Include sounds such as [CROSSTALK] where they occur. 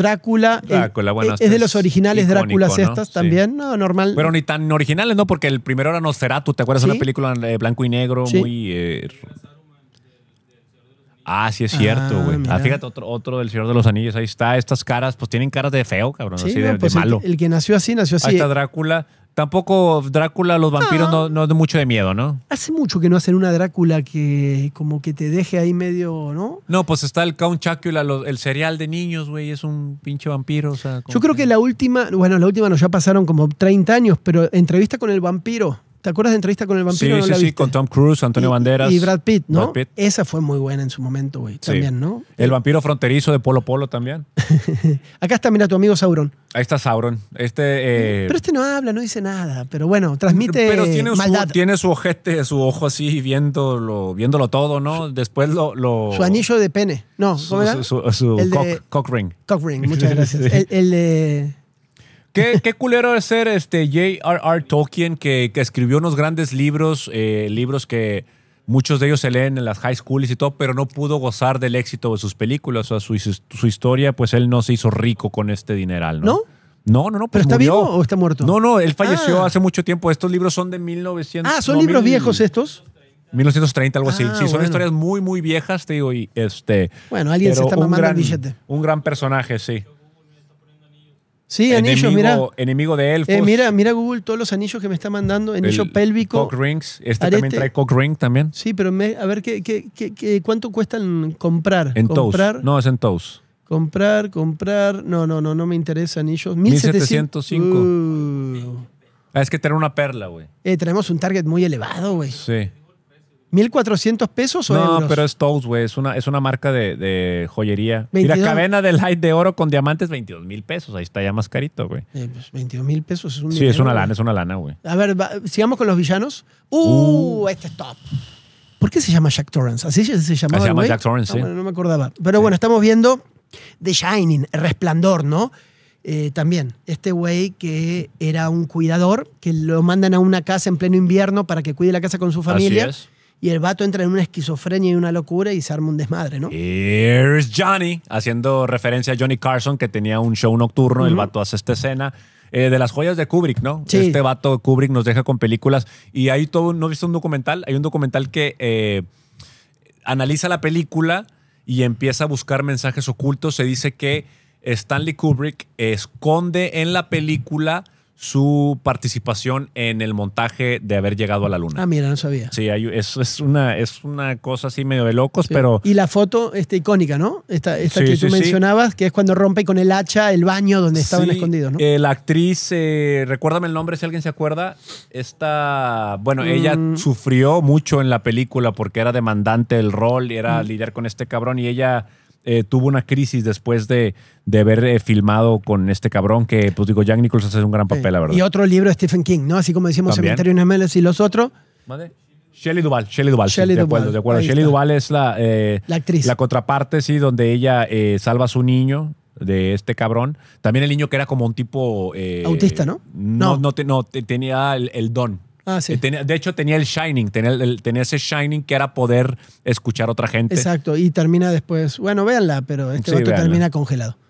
Drácula. Eh, eh, este es, de los originales Dráculas estas también, ¿no? Normal. Pero ni tan originales, ¿no? Porque el primero era Nosferatu, ¿te acuerdas? Una película en eh, blanco y negro, muy... Ah, sí es cierto, ah, güey. Ah, fíjate, otro, del Señor de los Anillos, ahí está. Estas caras, pues tienen caras de feo, cabrón, así pues, de, malo. El, que nació así, nació así. Ahí está Drácula. Tampoco Drácula, los vampiros no, no es de mucho de miedo, ¿no? Hace mucho que no hacen una Drácula que como que te deje ahí medio, ¿no? No, pues está el Count Chucky, el cereal de niños, güey, es un pinche vampiro. O sea, Yo creo que... que la última, bueno, la última nos ya pasaron como 30 años, pero entrevista con el vampiro ¿Te acuerdas de entrevista con el vampiro? Sí, sí, sí, con Tom Cruise, Antonio Banderas. Y Brad Pitt, ¿no? Brad Pitt. Esa fue muy buena en su momento, güey. También, ¿no? El eh, vampiro fronterizo de Polo Polo también. [LAUGHS] Acá está, mira, tu amigo Sauron. Ahí está Sauron. Este, eh, Pero este no habla, no dice nada. Pero bueno, transmite pero tiene maldad. Su, tiene su ojete, su ojo así, viéndolo, viéndolo todo, ¿no? Después lo... Su anillo de pene. No, ¿cómo era? Su, cock, ring. Cock ring, muchas [LAUGHS] gracias. el, el ¿Qué, qué culero es ser este J.R.R. Tolkien que, escribió unos grandes libros, eh, libros que muchos de ellos se leen en las high schools y todo, pero no pudo gozar del éxito de sus películas. O sea, su, historia, pues él no se hizo rico con este dineral, ¿no? ¿No? No, no, pues ¿Pero está vivo o está muerto? No, no, él falleció ah. hace mucho tiempo. Estos libros son de 1900. Ah, ¿son libros viejos estos? 1930, algo así. Ah, sí, son historias muy, muy viejas, te digo, y este... Bueno, alguien se está mamando billete. Un gran personaje, sí. Sí, anillos, mira. Enemigo de elfos. Eh, mira, mira Google todos los anillos que me está mandando. Anillo pélvico. rings. Este también trae cock ring también. Sí, pero a ver, ¿qué, qué, qué, cuánto cuestan comprar? En comprar, No, es en toes. Comprar, comprar. No, no, no, no me interesa anillos. 1705. Ah, es que tener una perla, güey. Eh, tenemos un target muy elevado, güey. Sí. ¿1400 pesos o no, No, pero es Toast, güey. Es una, es una marca de, joyería. Y la cadena de light de oro con diamantes, 22 mil pesos. Ahí está ya más carito, güey. 22 eh, pues, mil pesos es Sí, es una lana, es una lana, güey. A ver, sigamos con los villanos. Uh. ¡Uh! Este es top. ¿Por qué se llama Jack Torrance? ¿Así se llamaba? Se llama Jack Torrance, ah, no me acordaba. Pero bueno, estamos viendo The Shining, resplandor, ¿no? Eh, también, este güey que era un cuidador, que lo mandan a una casa en pleno invierno para que cuide la casa con su familia y el vato entra en una esquizofrenia y una locura y se arma un desmadre, ¿no? Here's Johnny, haciendo referencia a Johnny Carson, que tenía un show nocturno, el vato hace esta escena. Eh, de las joyas de Kubrick, ¿no? Este vato Kubrick nos deja con películas y hay todo, ¿no visto un documental? Hay un documental que eh, analiza la película y empieza a buscar mensajes ocultos. Se dice que Stanley Kubrick esconde en la película su participación en el montaje de haber llegado a la luna. Ah, mira, no sabía. Sí, eso es, una, es una cosa así medio de locos, pero... Y la foto este, icónica, ¿no? Esta, que tú mencionabas, que es cuando rompe con el hacha el baño donde estaban escondidos, ¿no? Eh, la actriz, eh, recuérdame el nombre si alguien se acuerda, esta, bueno, ella mm. sufrió mucho en la película porque era demandante del rol y era mm. lidiar con este cabrón y ella eh, tuvo una crisis después de, de haber eh, filmado con este cabrón que, pues digo, Jack Nichols hace un gran papel, la verdad. Y otro libro de Stephen King, ¿no? Así como decíamos ¿También? Cementerio de Melas y los otros. ¿Vale? Shelley Duval, Shelley Duval, Shelley sí, de acuerdo, Shelley Duval es la, eh, la actriz. La contraparte, sí, donde ella salva a su niño de este cabrón. También el niño que era como un tipo... Autista, ¿no? No, No. tenía el don. Ah, eh, de hecho, tenía el Shining, tenía, el, ese Shining que era poder escuchar a otra gente. Exacto, y termina después. Bueno, véanla, pero este voto termina congelado.